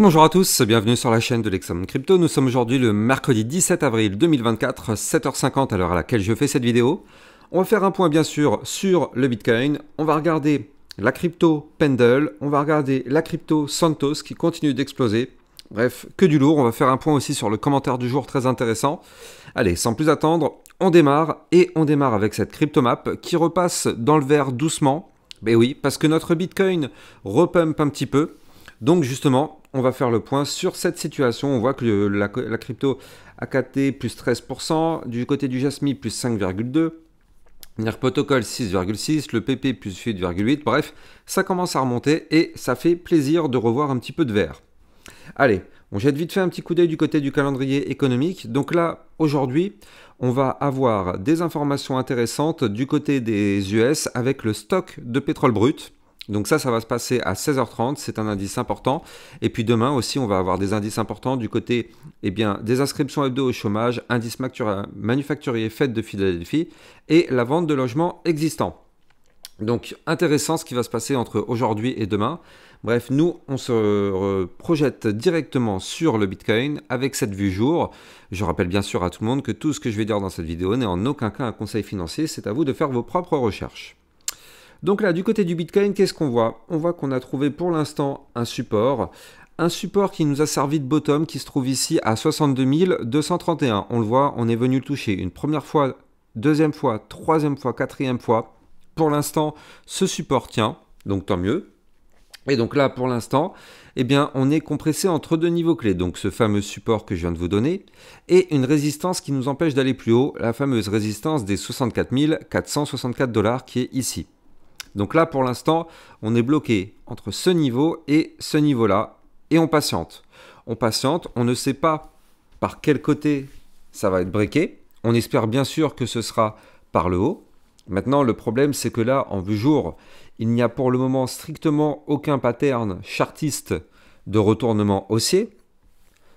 bonjour à tous, bienvenue sur la chaîne de l'exam Crypto. Nous sommes aujourd'hui le mercredi 17 avril 2024, 7h50 à l'heure à laquelle je fais cette vidéo. On va faire un point bien sûr sur le Bitcoin, on va regarder la crypto Pendle, on va regarder la crypto Santos qui continue d'exploser. Bref, que du lourd, on va faire un point aussi sur le commentaire du jour très intéressant. Allez, sans plus attendre, on démarre et on démarre avec cette crypto map qui repasse dans le vert doucement. Ben oui, parce que notre Bitcoin repump un petit peu. Donc justement, on va faire le point sur cette situation. On voit que la, crypto AKT plus 13%, du côté du Jasmi plus 5,2%, NIR Protocol 6,6%, le PP plus 8,8%. Bref, ça commence à remonter et ça fait plaisir de revoir un petit peu de vert. Allez, on jette vite fait un petit coup d'œil du côté du calendrier économique. Donc là, aujourd'hui, on va avoir des informations intéressantes du côté des US avec le stock de pétrole brut donc ça, ça va se passer à 16h30, c'est un indice important. Et puis demain aussi, on va avoir des indices importants du côté eh bien, des inscriptions hebdo au chômage, indice manufacturier fait de Philadelphie et la vente de logements existants. Donc intéressant ce qui va se passer entre aujourd'hui et demain. Bref, nous, on se projette directement sur le Bitcoin avec cette vue jour. Je rappelle bien sûr à tout le monde que tout ce que je vais dire dans cette vidéo n'est en aucun cas un conseil financier, c'est à vous de faire vos propres recherches. Donc là, du côté du Bitcoin, qu'est-ce qu'on voit On voit qu'on a trouvé pour l'instant un support. Un support qui nous a servi de bottom qui se trouve ici à 62 231. On le voit, on est venu le toucher une première fois, deuxième fois, troisième fois, quatrième fois. Pour l'instant, ce support tient, donc tant mieux. Et donc là, pour l'instant, eh bien, on est compressé entre deux niveaux clés, donc ce fameux support que je viens de vous donner, et une résistance qui nous empêche d'aller plus haut, la fameuse résistance des 64 464 dollars qui est ici. Donc là, pour l'instant, on est bloqué entre ce niveau et ce niveau-là, et on patiente. On patiente, on ne sait pas par quel côté ça va être breaké. On espère bien sûr que ce sera par le haut. Maintenant, le problème, c'est que là, en vue jour, il n'y a pour le moment strictement aucun pattern chartiste de retournement haussier.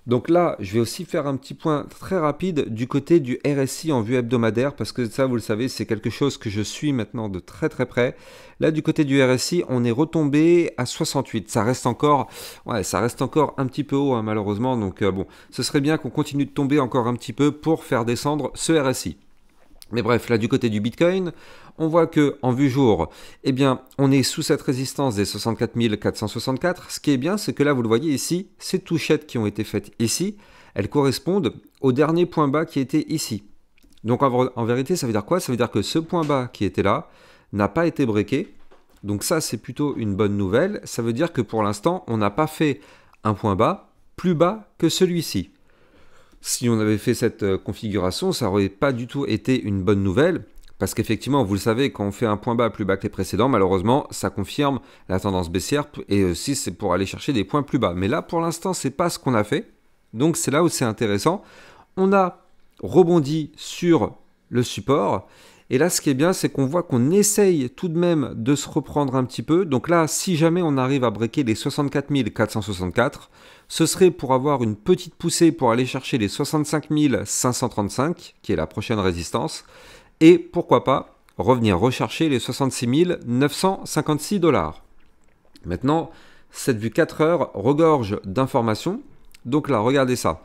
Donc là, je vais aussi faire un petit point très rapide du côté du RSI en vue hebdomadaire, parce que ça, vous le savez, c'est quelque chose que je suis maintenant de très très près. Là, du côté du RSI, on est retombé à 68. Ça reste encore, ouais, ça reste encore un petit peu haut, hein, malheureusement. Donc euh, bon, ce serait bien qu'on continue de tomber encore un petit peu pour faire descendre ce RSI. Mais bref, là du côté du Bitcoin, on voit que en vue jour, eh bien, on est sous cette résistance des 64 464. Ce qui est bien, c'est que là, vous le voyez ici, ces touchettes qui ont été faites ici, elles correspondent au dernier point bas qui était ici. Donc en, en vérité, ça veut dire quoi Ça veut dire que ce point bas qui était là n'a pas été breaké. Donc ça, c'est plutôt une bonne nouvelle. Ça veut dire que pour l'instant, on n'a pas fait un point bas plus bas que celui-ci si on avait fait cette euh, configuration, ça n'aurait pas du tout été une bonne nouvelle. Parce qu'effectivement, vous le savez, quand on fait un point bas plus bas que les précédents, malheureusement, ça confirme la tendance baissière et aussi c'est pour aller chercher des points plus bas. Mais là, pour l'instant, c'est pas ce qu'on a fait. Donc c'est là où c'est intéressant. On a rebondi sur le support et là, ce qui est bien, c'est qu'on voit qu'on essaye tout de même de se reprendre un petit peu. Donc là, si jamais on arrive à breaker les 64 464, ce serait pour avoir une petite poussée pour aller chercher les 65 535, qui est la prochaine résistance, et pourquoi pas revenir rechercher les 66 956 dollars. Maintenant, cette vue 4 heures regorge d'informations. Donc là, regardez ça.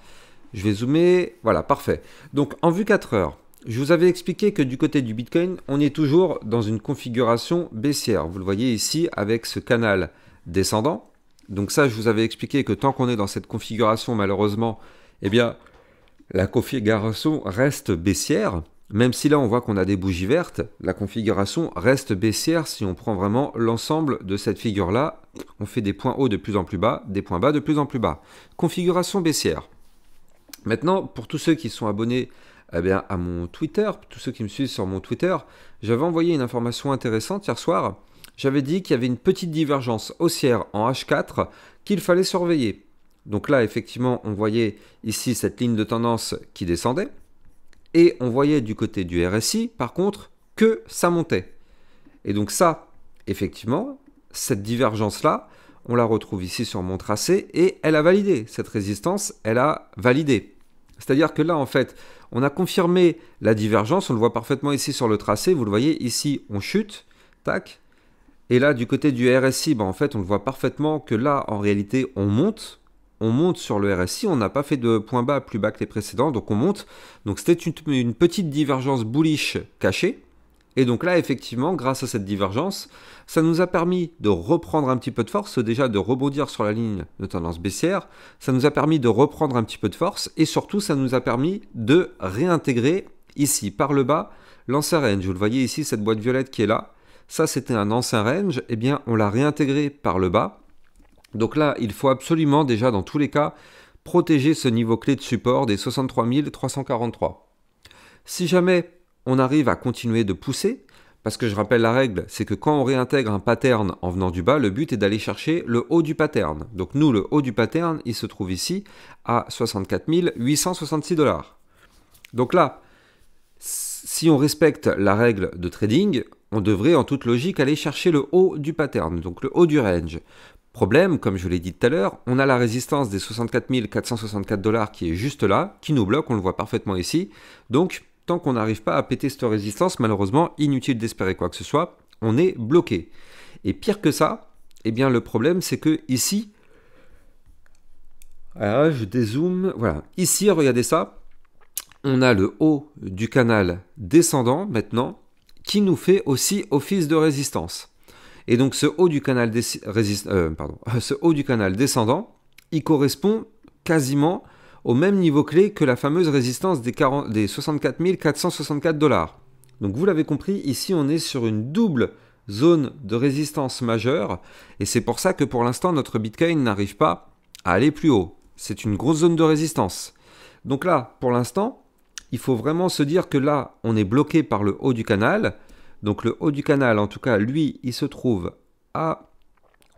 Je vais zoomer. Voilà, parfait. Donc en vue 4 heures, je vous avais expliqué que du côté du Bitcoin, on est toujours dans une configuration baissière. Vous le voyez ici avec ce canal descendant. Donc ça, je vous avais expliqué que tant qu'on est dans cette configuration, malheureusement, eh bien, la configuration reste baissière. Même si là, on voit qu'on a des bougies vertes, la configuration reste baissière si on prend vraiment l'ensemble de cette figure-là. On fait des points hauts de plus en plus bas, des points bas de plus en plus bas. Configuration baissière. Maintenant, pour tous ceux qui sont abonnés eh bien, à mon Twitter, tous ceux qui me suivent sur mon Twitter, j'avais envoyé une information intéressante hier soir. J'avais dit qu'il y avait une petite divergence haussière en H4 qu'il fallait surveiller. Donc là, effectivement, on voyait ici cette ligne de tendance qui descendait. Et on voyait du côté du RSI, par contre, que ça montait. Et donc ça, effectivement, cette divergence-là, on la retrouve ici sur mon tracé et elle a validé. Cette résistance, elle a validé. C'est-à-dire que là, en fait, on a confirmé la divergence, on le voit parfaitement ici sur le tracé, vous le voyez ici on chute, tac, et là du côté du RSI, ben, en fait on le voit parfaitement que là en réalité on monte, on monte sur le RSI, on n'a pas fait de point bas plus bas que les précédents, donc on monte, donc c'était une, une petite divergence bullish cachée, et donc là, effectivement, grâce à cette divergence, ça nous a permis de reprendre un petit peu de force, déjà de rebondir sur la ligne de tendance baissière, ça nous a permis de reprendre un petit peu de force, et surtout, ça nous a permis de réintégrer ici, par le bas, l'ancien range. Vous le voyez ici, cette boîte violette qui est là, ça c'était un ancien range, et eh bien on l'a réintégré par le bas. Donc là, il faut absolument déjà dans tous les cas protéger ce niveau clé de support des 63 343. Si jamais on arrive à continuer de pousser, parce que je rappelle la règle, c'est que quand on réintègre un pattern en venant du bas, le but est d'aller chercher le haut du pattern. Donc nous, le haut du pattern, il se trouve ici à 64 866 dollars. Donc là, si on respecte la règle de trading, on devrait en toute logique aller chercher le haut du pattern, donc le haut du range. Problème, comme je l'ai dit tout à l'heure, on a la résistance des 64 464 dollars qui est juste là, qui nous bloque, on le voit parfaitement ici. Donc tant qu'on n'arrive pas à péter cette résistance, malheureusement, inutile d'espérer quoi que ce soit, on est bloqué. Et pire que ça, eh bien le problème c'est que ici, ah, je dézoome, voilà, ici regardez ça, on a le haut du canal descendant maintenant qui nous fait aussi office de résistance. Et donc ce haut du canal, euh, ce haut du canal descendant, il correspond quasiment au même niveau clé que la fameuse résistance des, 40, des 64 464 dollars. Donc vous l'avez compris, ici on est sur une double zone de résistance majeure et c'est pour ça que pour l'instant notre Bitcoin n'arrive pas à aller plus haut. C'est une grosse zone de résistance. Donc là, pour l'instant, il faut vraiment se dire que là, on est bloqué par le haut du canal. Donc le haut du canal, en tout cas, lui, il se trouve à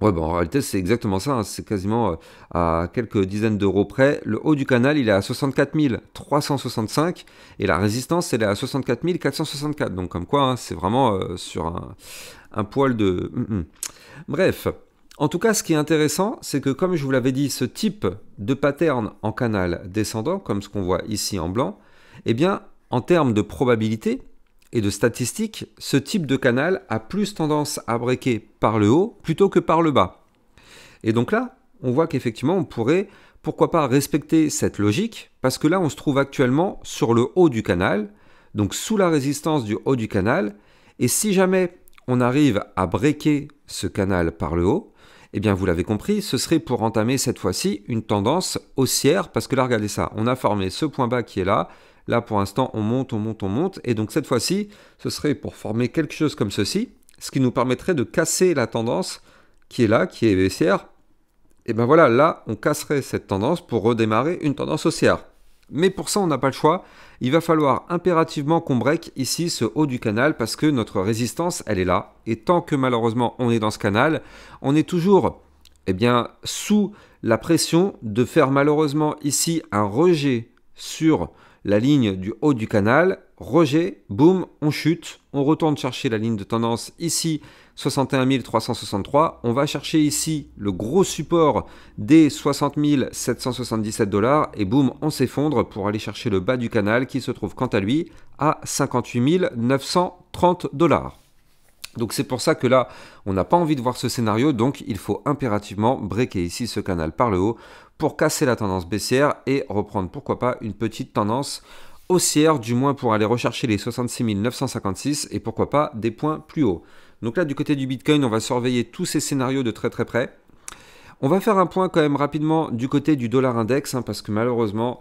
Ouais, bah, en réalité, c'est exactement ça. Hein. C'est quasiment euh, à quelques dizaines d'euros près. Le haut du canal, il est à 64 365 et la résistance, elle est à 64 464. Donc, comme quoi, hein, c'est vraiment euh, sur un, poil de. Hum, hum. Bref. En tout cas, ce qui est intéressant, c'est que comme je vous l'avais dit, ce type de pattern en canal descendant, comme ce qu'on voit ici en blanc, eh bien, en termes de probabilité, et de statistique, ce type de canal a plus tendance à breaker par le haut plutôt que par le bas. Et donc là, on voit qu'effectivement, on pourrait, pourquoi pas, respecter cette logique, parce que là, on se trouve actuellement sur le haut du canal, donc sous la résistance du haut du canal, et si jamais on arrive à breaker ce canal par le haut, eh bien vous l'avez compris, ce serait pour entamer cette fois-ci une tendance haussière, parce que là, regardez ça, on a formé ce point bas qui est là, Là, pour l'instant, on monte, on monte, on monte. Et donc, cette fois-ci, ce serait pour former quelque chose comme ceci, ce qui nous permettrait de casser la tendance qui est là, qui est baissière. Et ben voilà, là, on casserait cette tendance pour redémarrer une tendance haussière. Mais pour ça, on n'a pas le choix. Il va falloir impérativement qu'on break ici ce haut du canal parce que notre résistance, elle est là. Et tant que malheureusement on est dans ce canal, on est toujours eh bien, sous la pression de faire malheureusement ici un rejet sur la ligne du haut du canal, rejet, boum, on chute, on retourne chercher la ligne de tendance ici, 61 363, on va chercher ici le gros support des 60 777 dollars et boum, on s'effondre pour aller chercher le bas du canal qui se trouve quant à lui à 58 930 dollars. Donc c'est pour ça que là, on n'a pas envie de voir ce scénario, donc il faut impérativement breaker ici ce canal par le haut pour casser la tendance baissière et reprendre pourquoi pas une petite tendance haussière, du moins pour aller rechercher les 66 956 et pourquoi pas des points plus hauts. Donc là, du côté du Bitcoin, on va surveiller tous ces scénarios de très très près. On va faire un point quand même rapidement du côté du dollar index, hein, parce que malheureusement,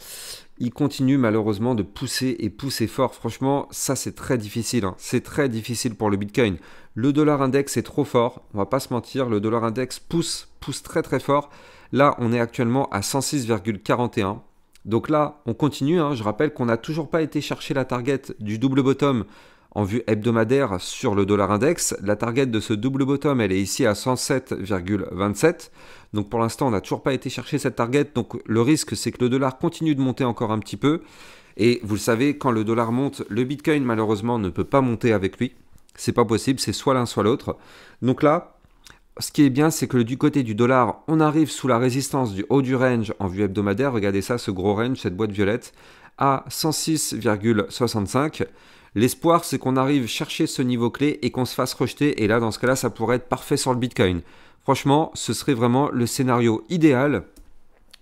il continue malheureusement de pousser et pousser fort. Franchement, ça c'est très difficile. Hein. C'est très difficile pour le Bitcoin. Le dollar index est trop fort, on va pas se mentir. Le dollar index pousse, pousse très très fort. Là, on est actuellement à 106,41. Donc là, on continue. Hein. Je rappelle qu'on n'a toujours pas été chercher la target du double bottom en vue hebdomadaire sur le dollar index. La target de ce double bottom, elle est ici à 107,27. Donc pour l'instant, on n'a toujours pas été chercher cette target. Donc le risque, c'est que le dollar continue de monter encore un petit peu. Et vous le savez, quand le dollar monte, le Bitcoin, malheureusement, ne peut pas monter avec lui. C'est pas possible, c'est soit l'un, soit l'autre. Donc là, ce qui est bien, c'est que du côté du dollar, on arrive sous la résistance du haut du range en vue hebdomadaire. Regardez ça, ce gros range, cette boîte violette, à 106,65. L'espoir, c'est qu'on arrive chercher ce niveau clé et qu'on se fasse rejeter. Et là, dans ce cas-là, ça pourrait être parfait sur le Bitcoin. Franchement, ce serait vraiment le scénario idéal.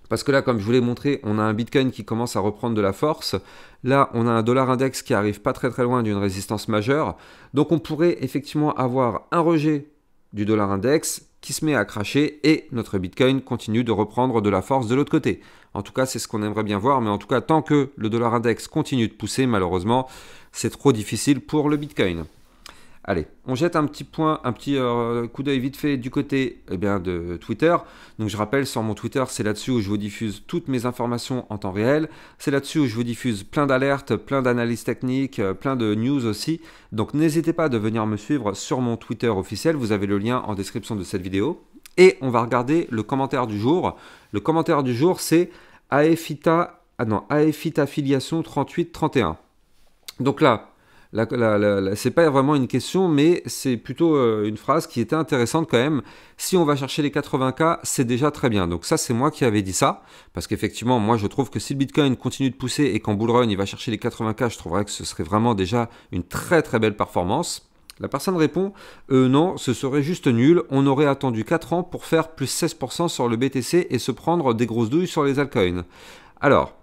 Parce que là, comme je vous l'ai montré, on a un Bitcoin qui commence à reprendre de la force. Là, on a un dollar index qui arrive pas très très loin d'une résistance majeure. Donc on pourrait effectivement avoir un rejet du dollar index qui se met à cracher et notre Bitcoin continue de reprendre de la force de l'autre côté. En tout cas, c'est ce qu'on aimerait bien voir, mais en tout cas, tant que le dollar index continue de pousser, malheureusement, c'est trop difficile pour le Bitcoin. Allez, on jette un petit point, un petit euh, coup d'œil vite fait du côté eh bien, de Twitter. Donc je rappelle, sur mon Twitter, c'est là-dessus où je vous diffuse toutes mes informations en temps réel. C'est là-dessus où je vous diffuse plein d'alertes, plein d'analyses techniques, euh, plein de news aussi. Donc n'hésitez pas de venir me suivre sur mon Twitter officiel. Vous avez le lien en description de cette vidéo. Et on va regarder le commentaire du jour. Le commentaire du jour, c'est Aefita, ah non, Aefita Filiation 3831. Donc là, c'est pas vraiment une question, mais c'est plutôt euh, une phrase qui était intéressante quand même. Si on va chercher les 80K, c'est déjà très bien. Donc ça, c'est moi qui avais dit ça, parce qu'effectivement, moi, je trouve que si le Bitcoin continue de pousser et qu'en bullrun, il va chercher les 80K, je trouverais que ce serait vraiment déjà une très très belle performance. La personne répond euh, Non, ce serait juste nul, on aurait attendu 4 ans pour faire plus 16% sur le BTC et se prendre des grosses douilles sur les altcoins. Alors,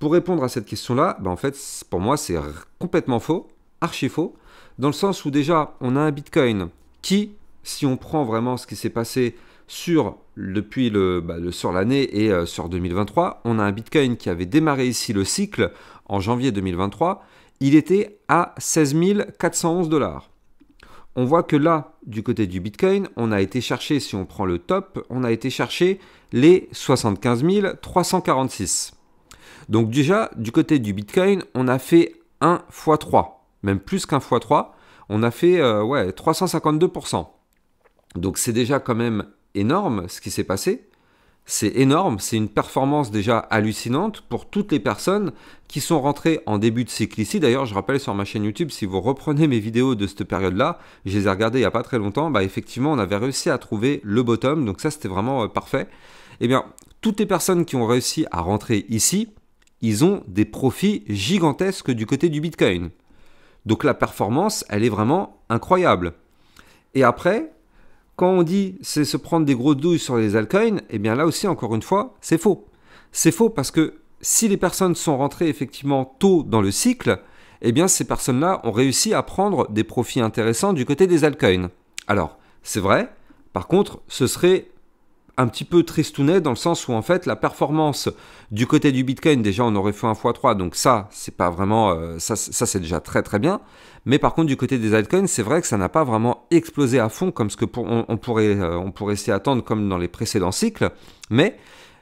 pour répondre à cette question-là, ben, en fait, pour moi, c'est complètement faux archi faux, dans le sens où déjà on a un Bitcoin qui, si on prend vraiment ce qui s'est passé sur depuis le, bah, sur l'année et euh, sur 2023, on a un Bitcoin qui avait démarré ici le cycle en janvier 2023, il était à 16 411 dollars. On voit que là, du côté du Bitcoin, on a été chercher, si on prend le top, on a été chercher les 75 346. Donc déjà, du côté du Bitcoin, on a fait 1 x 3 même plus qu'un x3, on a fait 352%. Euh, donc c'est déjà quand même énorme ce qui s'est passé. C'est énorme, c'est une performance déjà hallucinante pour toutes les personnes qui sont rentrées en début de cycle ici. D'ailleurs, je rappelle sur ma chaîne YouTube, si vous reprenez mes vidéos de cette période-là, je les ai regardées il n'y a pas très longtemps, bah effectivement, on avait réussi à trouver le bottom, donc ça c'était vraiment euh, parfait. Eh bien, toutes les personnes qui ont réussi à rentrer ici, ils ont des profits gigantesques du côté du Bitcoin. Donc la performance, elle est vraiment incroyable. Et après, quand on dit c'est se prendre des gros douilles sur les altcoins, eh bien là aussi, encore une fois, c'est faux. C'est faux parce que si les personnes sont rentrées effectivement tôt dans le cycle, eh bien ces personnes-là ont réussi à prendre des profits intéressants du côté des altcoins. Alors, c'est vrai, par contre, ce serait un petit peu tristounet dans le sens où en fait la performance du côté du Bitcoin déjà on aurait fait un x3 donc ça c'est pas vraiment euh, ça, ça c'est déjà très très bien mais par contre du côté des altcoins c'est vrai que ça n'a pas vraiment explosé à fond comme ce que on, pourrait euh, on pourrait s'y attendre comme dans les précédents cycles mais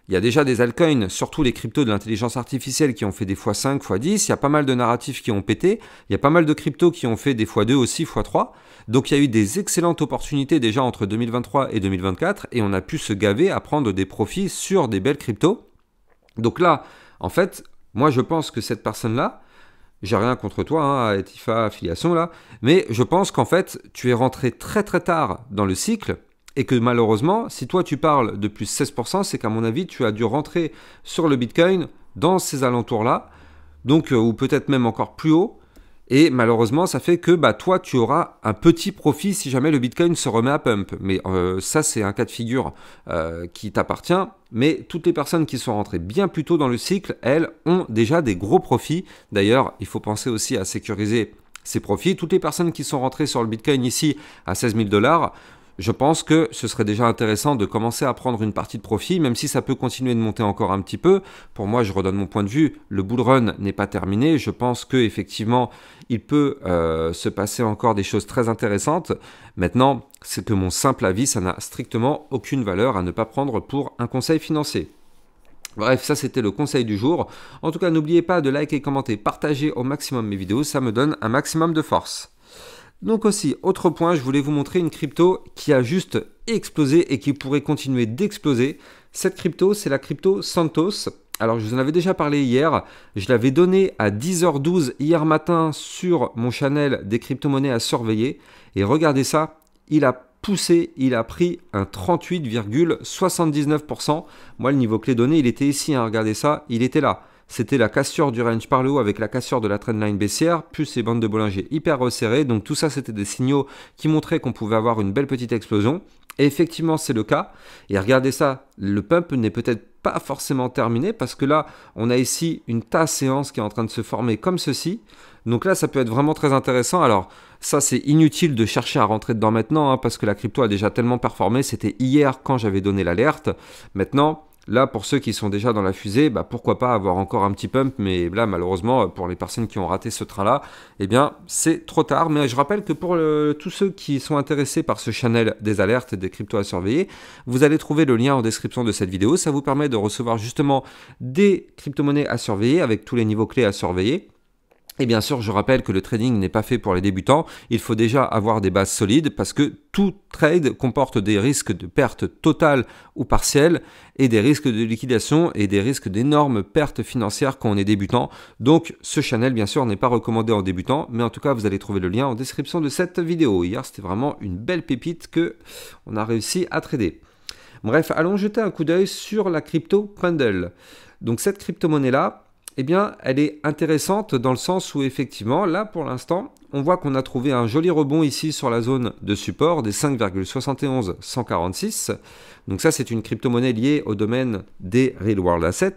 il y a déjà des altcoins, surtout les cryptos de l'intelligence artificielle qui ont fait des fois 5 x10. Il y a pas mal de narratifs qui ont pété. Il y a pas mal de cryptos qui ont fait des fois 2 aussi, fois 3 Donc il y a eu des excellentes opportunités déjà entre 2023 et 2024 et on a pu se gaver à prendre des profits sur des belles cryptos. Donc là, en fait, moi je pense que cette personne-là, j'ai rien contre toi, hein, Etifa, affiliation là, mais je pense qu'en fait, tu es rentré très très tard dans le cycle et que malheureusement, si toi tu parles de plus 16%, c'est qu'à mon avis, tu as dû rentrer sur le Bitcoin dans ces alentours-là, donc euh, ou peut-être même encore plus haut. Et malheureusement, ça fait que bah, toi, tu auras un petit profit si jamais le Bitcoin se remet à pump. Mais euh, ça, c'est un cas de figure euh, qui t'appartient. Mais toutes les personnes qui sont rentrées bien plus tôt dans le cycle, elles ont déjà des gros profits. D'ailleurs, il faut penser aussi à sécuriser ces profits. Toutes les personnes qui sont rentrées sur le Bitcoin ici à 16 000 dollars, je pense que ce serait déjà intéressant de commencer à prendre une partie de profit, même si ça peut continuer de monter encore un petit peu. Pour moi, je redonne mon point de vue, le bull run n'est pas terminé. Je pense qu'effectivement, il peut euh, se passer encore des choses très intéressantes. Maintenant, c'est que mon simple avis, ça n'a strictement aucune valeur à ne pas prendre pour un conseil financier. Bref, ça c'était le conseil du jour. En tout cas, n'oubliez pas de liker, commenter, partager au maximum mes vidéos, ça me donne un maximum de force. Donc aussi, autre point, je voulais vous montrer une crypto qui a juste explosé et qui pourrait continuer d'exploser. Cette crypto, c'est la crypto Santos. Alors je vous en avais déjà parlé hier, je l'avais donné à 10h12 hier matin sur mon channel des crypto-monnaies à surveiller. Et regardez ça, il a poussé, il a pris un 38,79%. Moi le niveau clé donné, il était ici, hein. regardez ça, il était là c'était la cassure du range par le haut avec la cassure de la trendline baissière, plus ces bandes de Bollinger hyper resserrées. Donc tout ça, c'était des signaux qui montraient qu'on pouvait avoir une belle petite explosion. Et effectivement, c'est le cas. Et regardez ça, le pump n'est peut-être pas forcément terminé parce que là, on a ici une tasse séance qui est en train de se former comme ceci. Donc là, ça peut être vraiment très intéressant. Alors, ça, c'est inutile de chercher à rentrer dedans maintenant hein, parce que la crypto a déjà tellement performé. C'était hier quand j'avais donné l'alerte. Maintenant, Là, pour ceux qui sont déjà dans la fusée, bah, pourquoi pas avoir encore un petit pump, mais là, malheureusement, euh, pour les personnes qui ont raté ce train-là, eh bien, c'est trop tard. Mais je rappelle que pour tous ceux qui sont intéressés par ce channel des alertes et des cryptos à surveiller, vous allez trouver le lien en description de cette vidéo. Ça vous permet de recevoir justement des crypto-monnaies à surveiller avec tous les niveaux clés à surveiller et bien sûr, je rappelle que le trading n'est pas fait pour les débutants. Il faut déjà avoir des bases solides parce que tout trade comporte des risques de perte totale ou partielle et des risques de liquidation et des risques d'énormes pertes financières quand on est débutant. Donc, ce channel, bien sûr, n'est pas recommandé aux débutants, mais en tout cas, vous allez trouver le lien en description de cette vidéo. Hier, c'était vraiment une belle pépite que on a réussi à trader. Bref, allons jeter un coup d'œil sur la crypto pundle. Donc, cette crypto-monnaie là, eh bien, elle est intéressante dans le sens où effectivement, là pour l'instant, on voit qu'on a trouvé un joli rebond ici sur la zone de support des 146. Donc ça, c'est une crypto-monnaie liée au domaine des real world assets.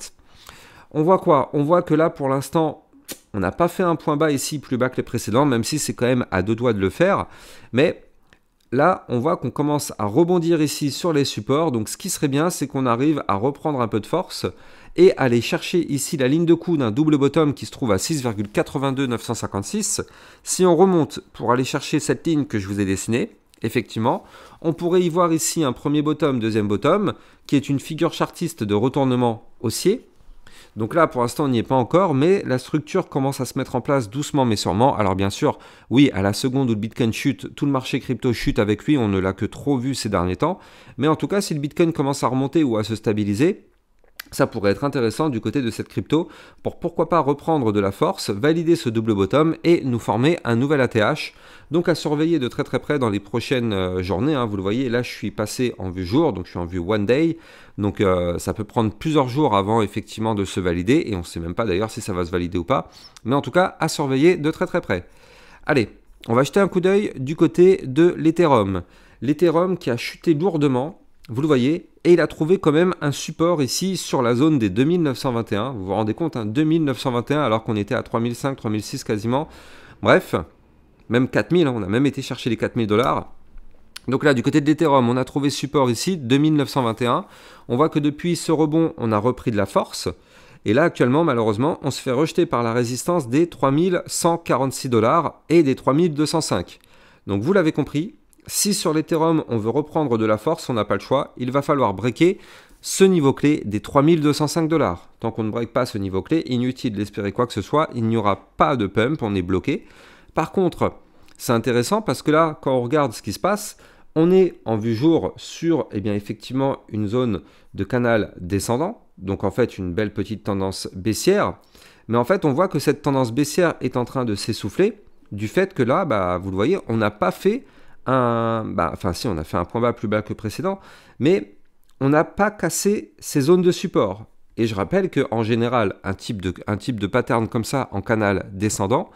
On voit quoi On voit que là pour l'instant, on n'a pas fait un point bas ici plus bas que les précédents, même si c'est quand même à deux doigts de le faire. Mais là, on voit qu'on commence à rebondir ici sur les supports. Donc ce qui serait bien, c'est qu'on arrive à reprendre un peu de force et aller chercher ici la ligne de coup d'un double bottom qui se trouve à 6,82956. Si on remonte pour aller chercher cette ligne que je vous ai dessinée, effectivement, on pourrait y voir ici un premier bottom, deuxième bottom, qui est une figure chartiste de retournement haussier. Donc là, pour l'instant, on n'y est pas encore, mais la structure commence à se mettre en place doucement mais sûrement. Alors bien sûr, oui, à la seconde où le Bitcoin chute, tout le marché crypto chute avec lui, on ne l'a que trop vu ces derniers temps. Mais en tout cas, si le Bitcoin commence à remonter ou à se stabiliser, ça pourrait être intéressant du côté de cette crypto pour pourquoi pas reprendre de la force, valider ce double bottom et nous former un nouvel ATH. Donc à surveiller de très très près dans les prochaines euh, journées. Hein. Vous le voyez, là je suis passé en vue jour, donc je suis en vue one day. Donc euh, ça peut prendre plusieurs jours avant effectivement de se valider et on ne sait même pas d'ailleurs si ça va se valider ou pas. Mais en tout cas à surveiller de très très près. Allez, on va jeter un coup d'œil du côté de l'Ethereum. L'Ethereum qui a chuté lourdement vous le voyez, et il a trouvé quand même un support ici sur la zone des 2921, vous vous rendez compte, hein, 2921 alors qu'on était à 3005, 3006 quasiment, bref, même 4000, hein, on a même été chercher les 4000 dollars. Donc là, du côté de l'Ethereum, on a trouvé support ici, 2921. On voit que depuis ce rebond, on a repris de la force. Et là, actuellement, malheureusement, on se fait rejeter par la résistance des 3146 dollars et des 3205. Donc vous l'avez compris, si sur l'Ethereum, on veut reprendre de la force, on n'a pas le choix. Il va falloir breaker ce niveau clé des 3205 dollars. Tant qu'on ne break pas ce niveau clé, inutile d'espérer quoi que ce soit, il n'y aura pas de pump, on est bloqué. Par contre, c'est intéressant parce que là, quand on regarde ce qui se passe, on est en vue jour sur et eh bien, effectivement une zone de canal descendant, donc en fait une belle petite tendance baissière, mais en fait on voit que cette tendance baissière est en train de s'essouffler du fait que là, bah, vous le voyez, on n'a pas fait bah, enfin si, on a fait un point bas plus bas que précédent, mais on n'a pas cassé ces zones de support. Et je rappelle qu'en général, un type, de, un type de pattern comme ça en canal descendant,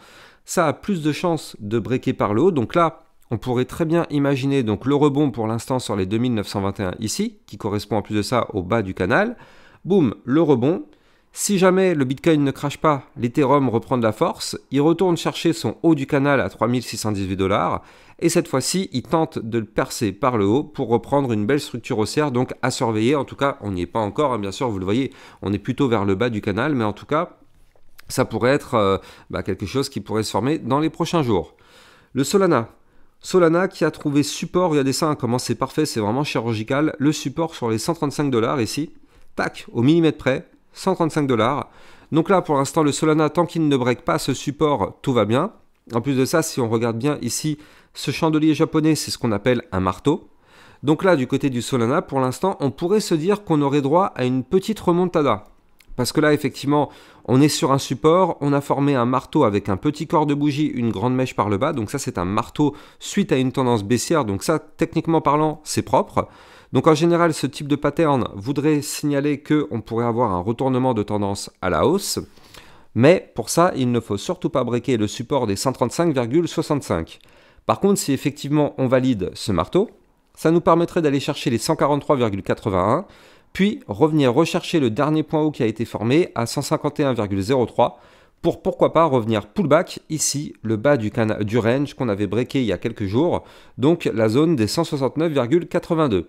ça a plus de chances de breaker par le haut. Donc là, on pourrait très bien imaginer donc le rebond pour l'instant sur les 2921 ici, qui correspond en plus de ça au bas du canal. Boum, le rebond, si jamais le Bitcoin ne crache pas, l'Ethereum reprend de la force, il retourne chercher son haut du canal à 3618 dollars, et cette fois-ci, il tente de le percer par le haut pour reprendre une belle structure haussière, donc à surveiller. En tout cas, on n'y est pas encore, hein, bien sûr, vous le voyez, on est plutôt vers le bas du canal, mais en tout cas, ça pourrait être euh, bah, quelque chose qui pourrait se former dans les prochains jours. Le Solana, Solana qui a trouvé support, a des comment c'est parfait, c'est vraiment chirurgical, le support sur les 135 dollars ici, tac, au millimètre près, 135 dollars. Donc là, pour l'instant, le Solana, tant qu'il ne break pas ce support, tout va bien. En plus de ça, si on regarde bien ici, ce chandelier japonais, c'est ce qu'on appelle un marteau. Donc là, du côté du Solana, pour l'instant, on pourrait se dire qu'on aurait droit à une petite remontada. Parce que là, effectivement, on est sur un support, on a formé un marteau avec un petit corps de bougie, une grande mèche par le bas. Donc ça, c'est un marteau suite à une tendance baissière. Donc ça, techniquement parlant, c'est propre. Donc en général, ce type de pattern voudrait signaler qu'on pourrait avoir un retournement de tendance à la hausse. Mais pour ça, il ne faut surtout pas briquer le support des 135,65. Par contre, si effectivement on valide ce marteau, ça nous permettrait d'aller chercher les 143,81 puis revenir rechercher le dernier point haut qui a été formé à 151,03 pour pourquoi pas revenir pullback ici, le bas du, range qu'on avait breaké il y a quelques jours, donc la zone des 169,82.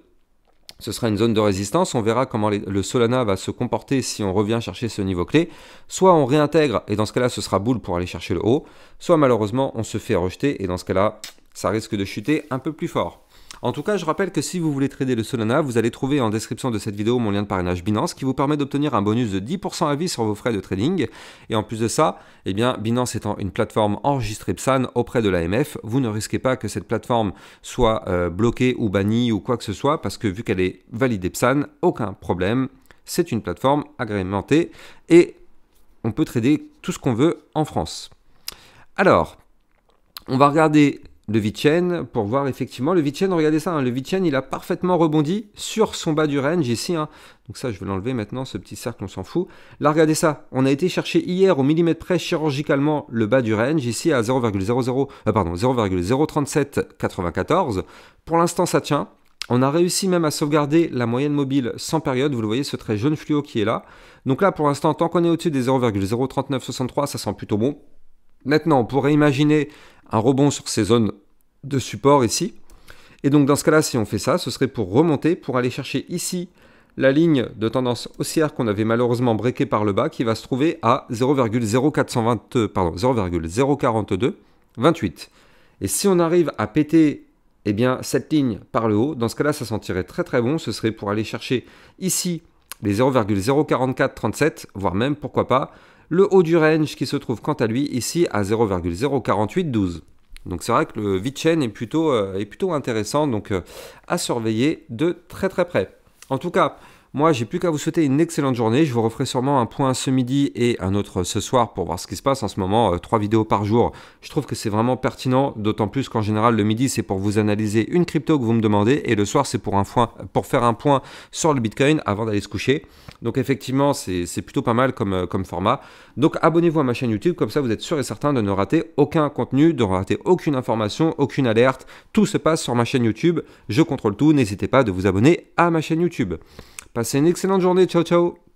Ce sera une zone de résistance, on verra comment le Solana va se comporter si on revient chercher ce niveau clé. Soit on réintègre, et dans ce cas-là ce sera boule pour aller chercher le haut, soit malheureusement on se fait rejeter, et dans ce cas-là ça risque de chuter un peu plus fort. En tout cas, je rappelle que si vous voulez trader le Solana, vous allez trouver en description de cette vidéo mon lien de parrainage Binance qui vous permet d'obtenir un bonus de 10% à vie sur vos frais de trading. Et en plus de ça, eh bien, Binance étant une plateforme enregistrée PSAN auprès de l'AMF, vous ne risquez pas que cette plateforme soit euh, bloquée ou bannie ou quoi que ce soit parce que vu qu'elle est validée PSAN, aucun problème. C'est une plateforme agrémentée et on peut trader tout ce qu'on veut en France. Alors, on va regarder le Vichen, pour voir effectivement. Le Vichen. regardez ça, hein. le Vichen, il a parfaitement rebondi sur son bas du range ici. Hein. Donc ça je vais l'enlever maintenant, ce petit cercle on s'en fout. Là regardez ça, on a été chercher hier au millimètre près chirurgicalement le bas du range ici à 0,00, euh, pardon 0,037,94. Pour l'instant ça tient. On a réussi même à sauvegarder la moyenne mobile sans période. Vous le voyez, ce très jeune fluo qui est là. Donc là, pour l'instant, tant qu'on est au-dessus des 0,03963, ça sent plutôt bon. Maintenant, on pourrait imaginer un rebond sur ces zones de support ici. Et donc dans ce cas-là, si on fait ça, ce serait pour remonter, pour aller chercher ici la ligne de tendance haussière qu'on avait malheureusement breakée par le bas, qui va se trouver à 0,042,28. Et si on arrive à péter eh bien, cette ligne par le haut, dans ce cas-là, ça sentirait très très bon. Ce serait pour aller chercher ici les 0,04437, voire même, pourquoi pas, le haut du range qui se trouve quant à lui ici à 0,04812. Donc c'est vrai que le v est plutôt, euh, est plutôt intéressant, donc euh, à surveiller de très très près. En tout cas, moi, j'ai plus qu'à vous souhaiter une excellente journée. Je vous referai sûrement un point ce midi et un autre ce soir pour voir ce qui se passe. En ce moment, euh, trois vidéos par jour. Je trouve que c'est vraiment pertinent, d'autant plus qu'en général, le midi, c'est pour vous analyser une crypto que vous me demandez et le soir, c'est pour, pour faire un point sur le Bitcoin avant d'aller se coucher. Donc, effectivement, c'est plutôt pas mal euh, comme, format. Donc, abonnez-vous à ma chaîne YouTube. Comme ça, vous êtes sûr et certain de ne rater aucun contenu, de ne rater aucune information, aucune alerte. Tout se passe sur ma chaîne YouTube. Je contrôle tout. N'hésitez pas de vous abonner à ma chaîne YouTube. Passez une excellente journée. Ciao, ciao.